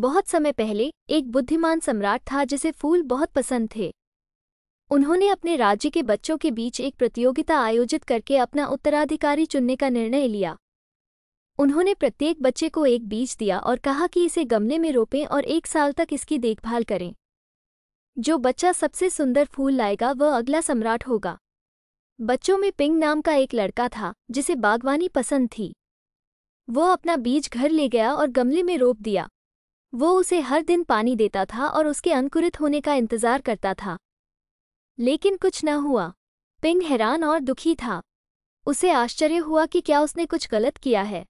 बहुत समय पहले एक बुद्धिमान सम्राट था जिसे फूल बहुत पसंद थे उन्होंने अपने राज्य के बच्चों के बीच एक प्रतियोगिता आयोजित करके अपना उत्तराधिकारी चुनने का निर्णय लिया उन्होंने प्रत्येक बच्चे को एक बीज दिया और कहा कि इसे गमले में रोपें और एक साल तक इसकी देखभाल करें जो बच्चा सबसे सुंदर फूल लाएगा वह अगला सम्राट होगा बच्चों में पिंग नाम का एक लड़का था जिसे बागवानी पसंद थी वो अपना बीज घर ले गया और गमले में रोप दिया वो उसे हर दिन पानी देता था और उसके अंकुरित होने का इंतजार करता था लेकिन कुछ न हुआ पिंग हैरान और दुखी था उसे आश्चर्य हुआ कि क्या उसने कुछ गलत किया है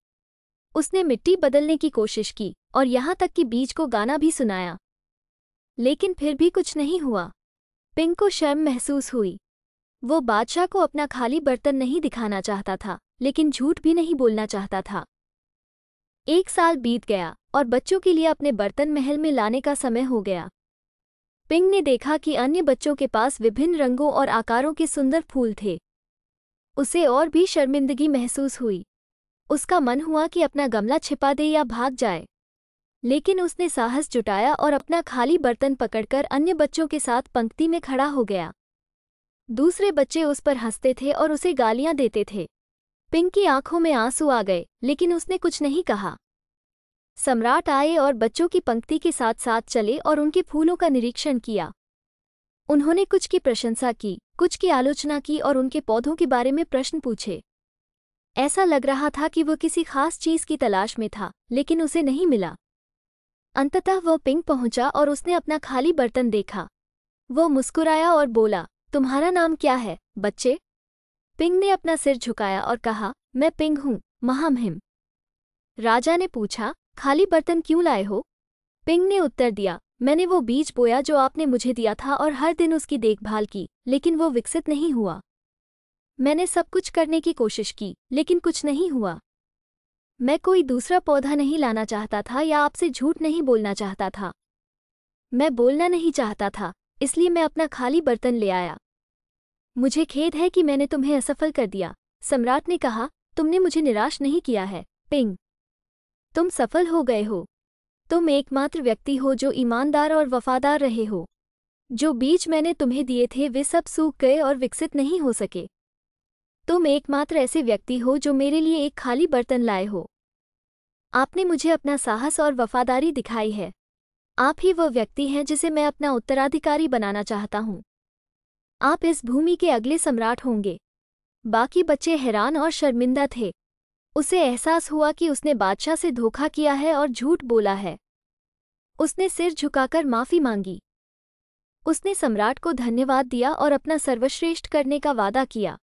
उसने मिट्टी बदलने की कोशिश की और यहाँ तक कि बीज को गाना भी सुनाया लेकिन फिर भी कुछ नहीं हुआ पिंग को शर्म महसूस हुई वो बादशाह को अपना खाली बर्तन नहीं दिखाना चाहता था लेकिन झूठ भी नहीं बोलना चाहता था एक साल बीत गया और बच्चों के लिए अपने बर्तन महल में लाने का समय हो गया पिंग ने देखा कि अन्य बच्चों के पास विभिन्न रंगों और आकारों के सुंदर फूल थे उसे और भी शर्मिंदगी महसूस हुई उसका मन हुआ कि अपना गमला छिपा दे या भाग जाए लेकिन उसने साहस जुटाया और अपना खाली बर्तन पकड़कर अन्य बच्चों के साथ पंक्ति में खड़ा हो गया दूसरे बच्चे उस पर हंसते थे और उसे गालियां देते थे पिंक की आंखों में आंसू आ गए लेकिन उसने कुछ नहीं कहा सम्राट आए और बच्चों की पंक्ति के साथ साथ चले और उनके फूलों का निरीक्षण किया उन्होंने कुछ की प्रशंसा की कुछ की आलोचना की और उनके पौधों के बारे में प्रश्न पूछे ऐसा लग रहा था कि वो किसी खास चीज की तलाश में था लेकिन उसे नहीं मिला अंततः वह पिंक पहुंचा और उसने अपना खाली बर्तन देखा वो मुस्कुराया और बोला तुम्हारा नाम क्या है बच्चे पिंग ने अपना सिर झुकाया और कहा मैं पिंग हूं महामहिम राजा ने पूछा खाली बर्तन क्यों लाए हो पिंग ने उत्तर दिया मैंने वो बीज बोया जो आपने मुझे दिया था और हर दिन उसकी देखभाल की लेकिन वो विकसित नहीं हुआ मैंने सब कुछ करने की कोशिश की लेकिन कुछ नहीं हुआ मैं कोई दूसरा पौधा नहीं लाना चाहता था या आपसे झूठ नहीं बोलना चाहता था मैं बोलना नहीं चाहता था इसलिए मैं अपना खाली बर्तन ले आया मुझे खेद है कि मैंने तुम्हें असफल कर दिया सम्राट ने कहा तुमने मुझे निराश नहीं किया है पिंग तुम सफल हो गए हो तुम एकमात्र व्यक्ति हो जो ईमानदार और वफादार रहे हो जो बीज मैंने तुम्हें दिए थे वे सब सूख गए और विकसित नहीं हो सके तुम एकमात्र ऐसे व्यक्ति हो जो मेरे लिए एक खाली बर्तन लाए हो आपने मुझे अपना साहस और वफादारी दिखाई है आप ही वह व्यक्ति हैं जिसे मैं अपना उत्तराधिकारी बनाना चाहता हूँ आप इस भूमि के अगले सम्राट होंगे बाकी बच्चे हैरान और शर्मिंदा थे उसे एहसास हुआ कि उसने बादशाह से धोखा किया है और झूठ बोला है उसने सिर झुकाकर माफी मांगी उसने सम्राट को धन्यवाद दिया और अपना सर्वश्रेष्ठ करने का वादा किया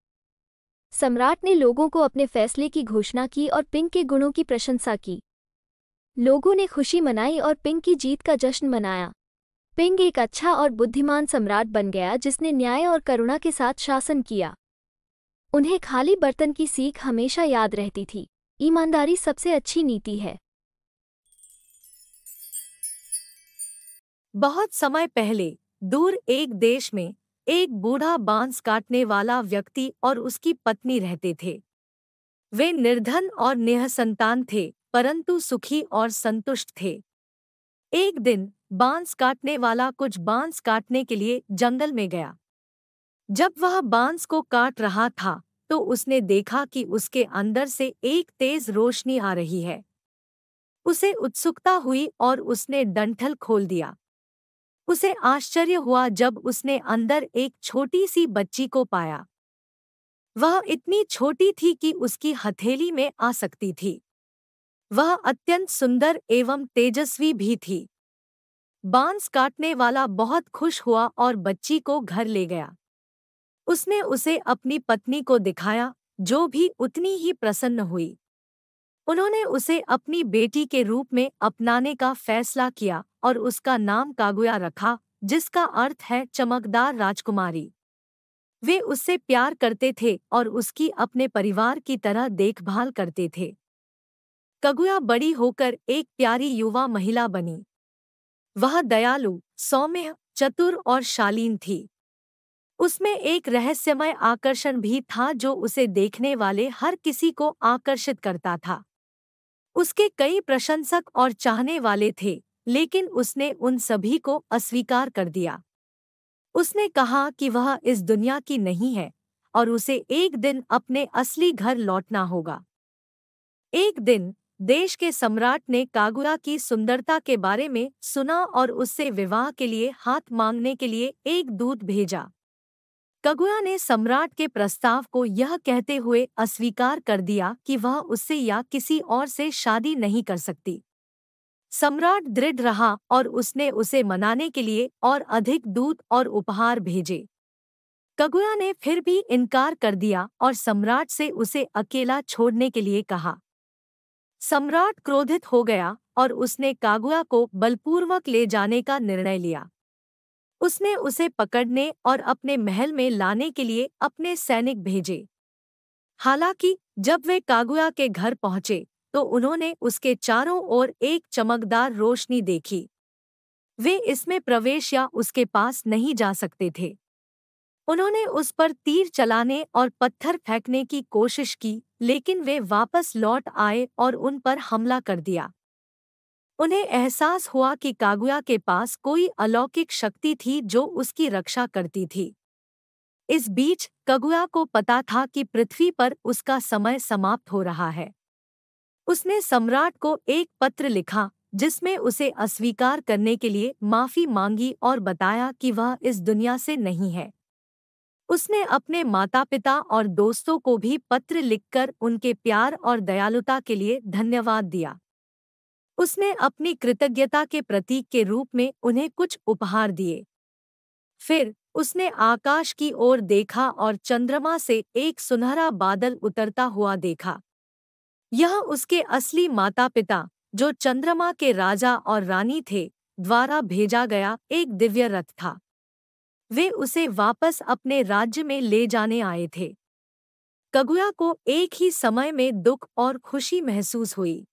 सम्राट ने लोगों को अपने फैसले की घोषणा की और पिंक के गुणों की प्रशंसा की लोगों ने खुशी मनाई और पिंक की जीत का जश्न मनाया पिंग एक अच्छा और बुद्धिमान सम्राट बन गया जिसने न्याय और करुणा के साथ शासन किया उन्हें खाली बर्तन की सीख हमेशा याद रहती थी ईमानदारी सबसे अच्छी नीति है बहुत समय पहले दूर एक देश में एक बूढ़ा बांस काटने वाला व्यक्ति और उसकी पत्नी रहते थे वे निर्धन और निहसंतान थे परंतु सुखी और संतुष्ट थे एक दिन बांस काटने वाला कुछ बांस काटने के लिए जंगल में गया जब वह बांस को काट रहा था तो उसने देखा कि उसके अंदर से एक तेज रोशनी आ रही है उसे उत्सुकता हुई और उसने डंठल खोल दिया उसे आश्चर्य हुआ जब उसने अंदर एक छोटी सी बच्ची को पाया वह इतनी छोटी थी कि उसकी हथेली में आ सकती थी वह अत्यंत सुंदर एवं तेजस्वी भी थी बांस काटने वाला बहुत खुश हुआ और बच्ची को घर ले गया उसने उसे अपनी पत्नी को दिखाया जो भी उतनी ही प्रसन्न हुई उन्होंने उसे अपनी बेटी के रूप में अपनाने का फैसला किया और उसका नाम कागुया रखा जिसका अर्थ है चमकदार राजकुमारी वे उससे प्यार करते थे और उसकी अपने परिवार की तरह देखभाल करते थे कगुया बड़ी होकर एक प्यारी युवा महिला बनी वह दयालु सौम्य चतुर और शालीन थी उसमें एक रहस्यमय आकर्षण भी था जो उसे देखने वाले हर किसी को आकर्षित करता था उसके कई प्रशंसक और चाहने वाले थे लेकिन उसने उन सभी को अस्वीकार कर दिया उसने कहा कि वह इस दुनिया की नहीं है और उसे एक दिन अपने असली घर लौटना होगा एक दिन देश के सम्राट ने कागुआ की सुंदरता के बारे में सुना और उससे विवाह के लिए हाथ मांगने के लिए एक दूत भेजा कगुआ ने सम्राट के प्रस्ताव को यह कहते हुए अस्वीकार कर दिया कि वह उससे या किसी और से शादी नहीं कर सकती सम्राट दृढ़ रहा और उसने उसे मनाने के लिए और अधिक दूत और उपहार भेजे कगुआ ने फिर भी इनकार कर दिया और सम्राट से उसे अकेला छोड़ने के लिए कहा सम्राट क्रोधित हो गया और उसने कागुआ को बलपूर्वक ले जाने का निर्णय लिया उसने उसे पकड़ने और अपने महल में लाने के लिए अपने सैनिक भेजे हालांकि जब वे कागुआ के घर पहुंचे तो उन्होंने उसके चारों ओर एक चमकदार रोशनी देखी वे इसमें प्रवेश या उसके पास नहीं जा सकते थे उन्होंने उस पर तीर चलाने और पत्थर फेंकने की कोशिश की लेकिन वे वापस लौट आए और उन पर हमला कर दिया उन्हें एहसास हुआ कि कागुया के पास कोई अलौकिक शक्ति थी जो उसकी रक्षा करती थी इस बीच कगुया को पता था कि पृथ्वी पर उसका समय समाप्त हो रहा है उसने सम्राट को एक पत्र लिखा जिसमें उसे अस्वीकार करने के लिए माफी मांगी और बताया कि वह इस दुनिया से नहीं है उसने अपने माता पिता और दोस्तों को भी पत्र लिखकर उनके प्यार और दयालुता के लिए धन्यवाद दिया उसने अपनी कृतज्ञता के प्रतीक के रूप में उन्हें कुछ उपहार दिए फिर उसने आकाश की ओर देखा और चंद्रमा से एक सुनहरा बादल उतरता हुआ देखा यह उसके असली माता पिता जो चंद्रमा के राजा और रानी थे द्वारा भेजा गया एक दिव्य रथ था वे उसे वापस अपने राज्य में ले जाने आए थे कगुया को एक ही समय में दुख और खुशी महसूस हुई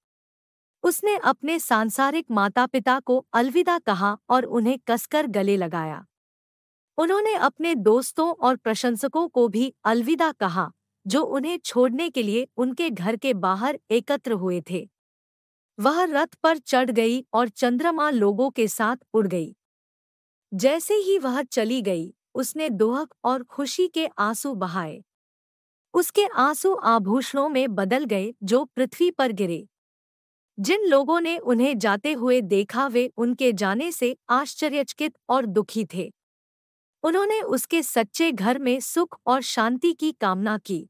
उसने अपने सांसारिक माता पिता को अलविदा कहा और उन्हें कसकर गले लगाया उन्होंने अपने दोस्तों और प्रशंसकों को भी अलविदा कहा जो उन्हें छोड़ने के लिए उनके घर के बाहर एकत्र हुए थे वह रथ पर चढ़ गई और चंद्रमा लोगों के साथ उड़ गई जैसे ही वह चली गई उसने दोहक और खुशी के आंसू बहाए उसके आंसू आभूषणों में बदल गए जो पृथ्वी पर गिरे जिन लोगों ने उन्हें जाते हुए देखा वे उनके जाने से आश्चर्यचकित और दुखी थे उन्होंने उसके सच्चे घर में सुख और शांति की कामना की